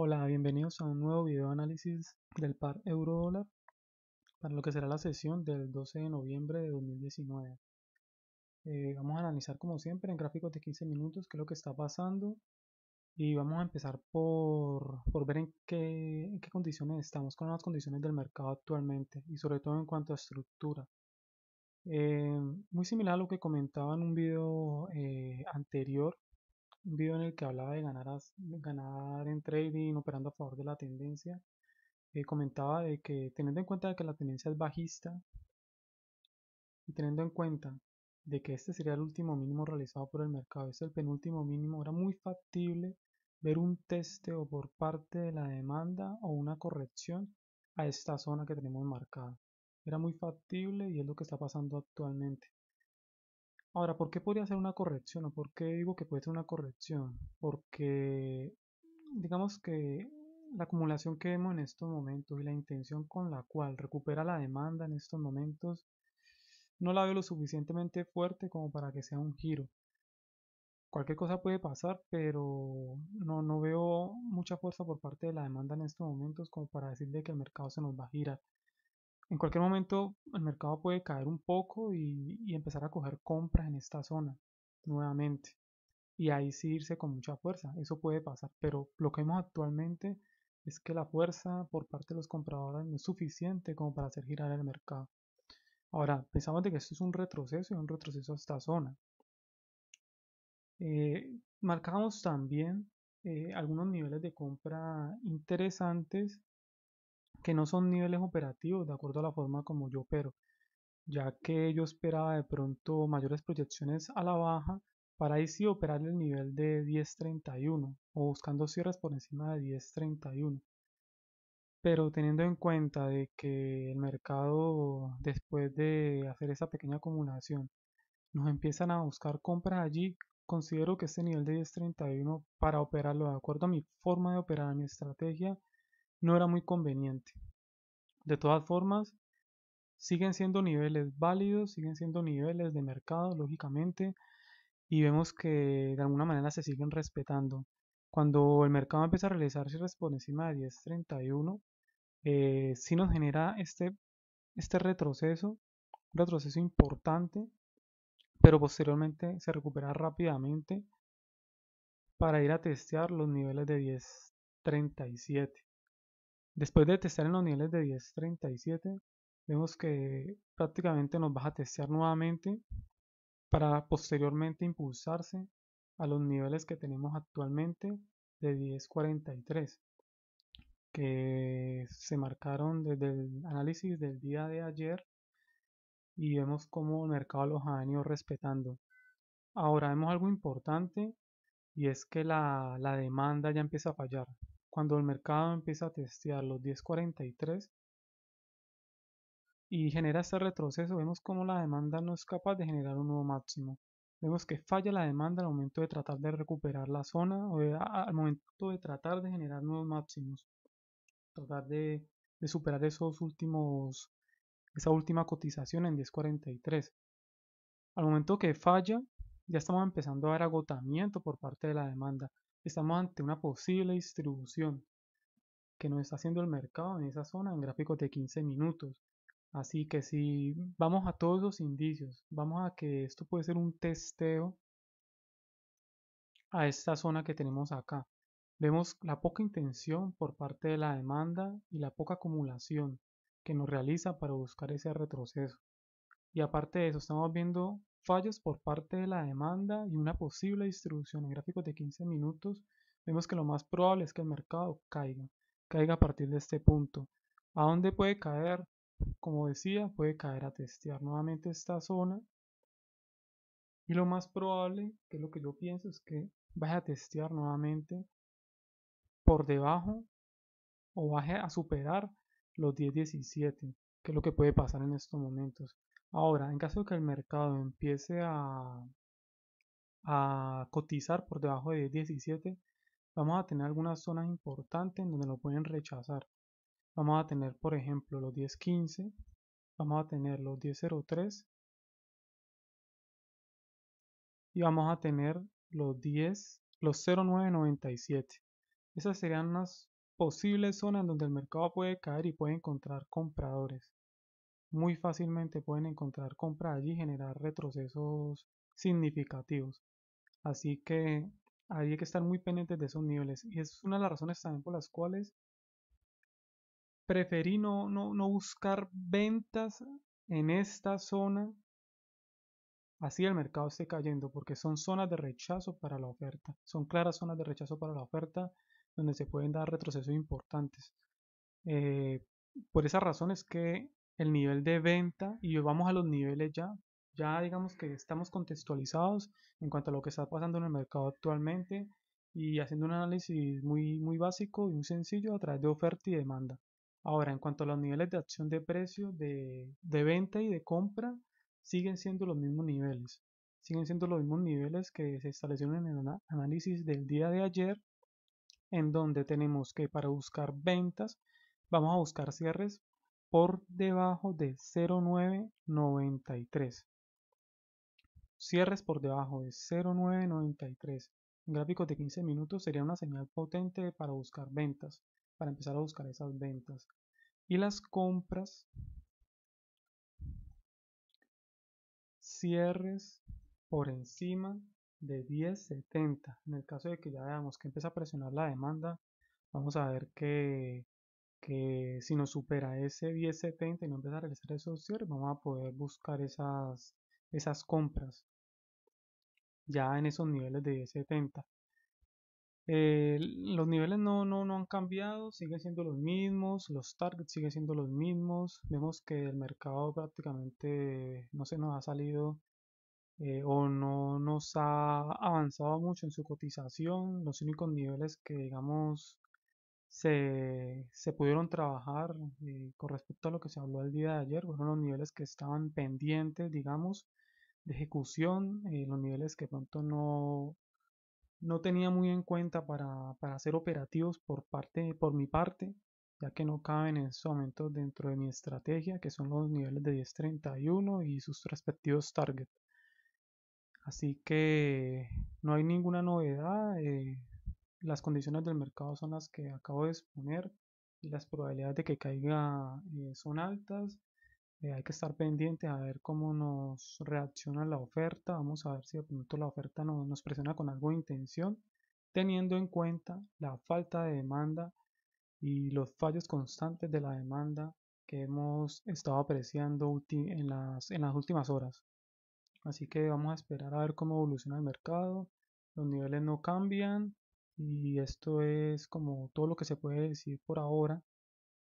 Hola, bienvenidos a un nuevo video análisis del par euro-dólar para lo que será la sesión del 12 de noviembre de 2019. Eh, vamos a analizar como siempre en gráficos de 15 minutos qué es lo que está pasando y vamos a empezar por, por ver en qué, en qué condiciones estamos con las condiciones del mercado actualmente y sobre todo en cuanto a estructura. Eh, muy similar a lo que comentaba en un video eh, anterior un video en el que hablaba de ganar, ganar en trading operando a favor de la tendencia, eh, comentaba de que teniendo en cuenta que la tendencia es bajista y teniendo en cuenta de que este sería el último mínimo realizado por el mercado, este es el penúltimo mínimo, era muy factible ver un testeo por parte de la demanda o una corrección a esta zona que tenemos marcada. Era muy factible y es lo que está pasando actualmente. Ahora, ¿por qué podría ser una corrección? ¿O por qué digo que puede ser una corrección? Porque digamos que la acumulación que vemos en estos momentos y la intención con la cual recupera la demanda en estos momentos no la veo lo suficientemente fuerte como para que sea un giro. Cualquier cosa puede pasar, pero no, no veo mucha fuerza por parte de la demanda en estos momentos como para decirle que el mercado se nos va a girar. En cualquier momento el mercado puede caer un poco y, empezar a coger compras en esta zona nuevamente. Y ahí sí irse con mucha fuerza. Eso puede pasar. Pero lo que vemos actualmente es que la fuerza por parte de los compradores no es suficiente como para hacer girar el mercado. Ahora, pensamos que esto es un retroceso y un retroceso a esta zona. Eh, marcamos también eh, algunos niveles de compra interesantes que no son niveles operativos de acuerdo a la forma como yo opero, ya que yo esperaba de pronto mayores proyecciones a la baja para ahí sí operar el nivel de 10.31 o buscando cierres por encima de 10.31. Pero teniendo en cuenta de que el mercado después de hacer esa pequeña acumulación nos empiezan a buscar compras allí, considero que este nivel de 10.31 para operarlo de acuerdo a mi forma de operar, a mi estrategia, no era muy conveniente. De todas formas, siguen siendo niveles válidos, siguen siendo niveles de mercado, lógicamente, y vemos que de alguna manera se siguen respetando. Cuando el mercado empieza a realizarse por encima de 10.31, eh, sí nos genera este, este retroceso, un retroceso importante, pero posteriormente se recupera rápidamente para ir a testear los niveles de 10.37. Después de testar en los niveles de 10.37, vemos que prácticamente nos va a testear nuevamente para posteriormente impulsarse a los niveles que tenemos actualmente de 10.43 que se marcaron desde el análisis del día de ayer y vemos cómo el mercado los ha venido respetando. Ahora vemos algo importante y es que la demanda ya empieza a fallar. Cuando el mercado empieza a testear los 10.43 y genera este retroceso, vemos como la demanda no es capaz de generar un nuevo máximo. Vemos que falla la demanda al momento de tratar de recuperar la zona o al momento de tratar de generar nuevos máximos. Tratar de, de superar esos últimos, esa última cotización en 10.43. Al momento que falla, ya estamos empezando a ver agotamiento por parte de la demanda estamos ante una posible distribución que nos está haciendo el mercado en esa zona en gráficos de 15 minutos. Así que si vamos a todos los indicios, vamos a que esto puede ser un testeo a esta zona que tenemos acá. Vemos la poca intención por parte de la demanda y la poca acumulación que nos realiza para buscar ese retroceso. Y aparte de eso, estamos viendo fallos por parte de la demanda y una posible distribución en gráficos de 15 minutos, vemos que lo más probable es que el mercado caiga, caiga a partir de este punto. ¿A dónde puede caer? Como decía, puede caer a testear nuevamente esta zona. Y lo más probable, que es lo que yo pienso, es que vaya a testear nuevamente por debajo o baje a superar los 17 que es lo que puede pasar en estos momentos. Ahora, en caso de que el mercado empiece a, cotizar por debajo de 17, vamos a tener algunas zonas importantes en donde lo pueden rechazar. Vamos a tener, por ejemplo, los 10.15, vamos a tener los 10.03 y vamos a tener los 10, los 0.997. Esas serían las posibles zonas en donde el mercado puede caer y puede encontrar compradores muy fácilmente pueden encontrar compra allí y generar retrocesos significativos. Así que hay que estar muy pendientes de esos niveles. Y es una de las razones también por las cuales preferí no, no, buscar ventas en esta zona. Así el mercado esté cayendo, porque son zonas de rechazo para la oferta. Son claras zonas de rechazo para la oferta donde se pueden dar retrocesos importantes. Eh, por esas razones que el nivel de venta y vamos a los niveles ya. Ya digamos que estamos contextualizados en cuanto a lo que está pasando en el mercado actualmente y haciendo un análisis muy, muy básico y muy sencillo a través de oferta y demanda. Ahora, en cuanto a los niveles de acción de precio, de, de venta y de compra, siguen siendo los mismos niveles. Siguen siendo los mismos niveles que se establecieron en el análisis del día de ayer, en donde tenemos que para buscar ventas, vamos a buscar cierres por debajo de 0,993. Cierres por debajo de 0,993 en gráficos de 15 minutos sería una señal potente para buscar ventas, para empezar a buscar esas ventas. Y las compras, cierres por encima de 10.70. En el caso de que ya veamos que empieza a presionar la demanda, vamos a ver que que si nos supera ese 1070 y no empieza a realizar esos cierres, vamos a poder buscar esas, esas compras ya en esos niveles de 1070. Eh, los niveles no, no, han cambiado, siguen siendo los mismos, los targets siguen siendo los mismos. Vemos que el mercado prácticamente no se nos ha salido eh, o no nos ha avanzado mucho en su cotización. Los únicos niveles que digamos se, se pudieron trabajar eh, con respecto a lo que se habló el día de ayer, fueron los niveles que estaban pendientes, digamos, de ejecución, eh, los niveles que pronto no, no tenía muy en cuenta para, hacer operativos por, parte, por mi parte, ya que no caben en estos momentos dentro de mi estrategia, que son los niveles de 1031 y sus respectivos targets. Así que no hay ninguna novedad. Eh, las condiciones del mercado son las que acabo de exponer y las probabilidades de que caiga eh, son altas eh, hay que estar pendiente a ver cómo nos reacciona la oferta vamos a ver si de pronto la oferta nos presiona con algo de intención teniendo en cuenta la falta de demanda y los fallos constantes de la demanda que hemos estado apreciando en las, en las últimas horas así que vamos a esperar a ver cómo evoluciona el mercado los niveles no cambian y esto es como todo lo que se puede decir por ahora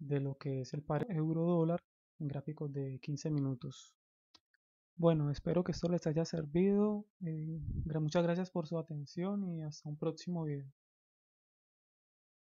de lo que es el par euro-dólar en gráficos de 15 minutos. Bueno, espero que esto les haya servido. Eh, muchas gracias por su atención y hasta un próximo video.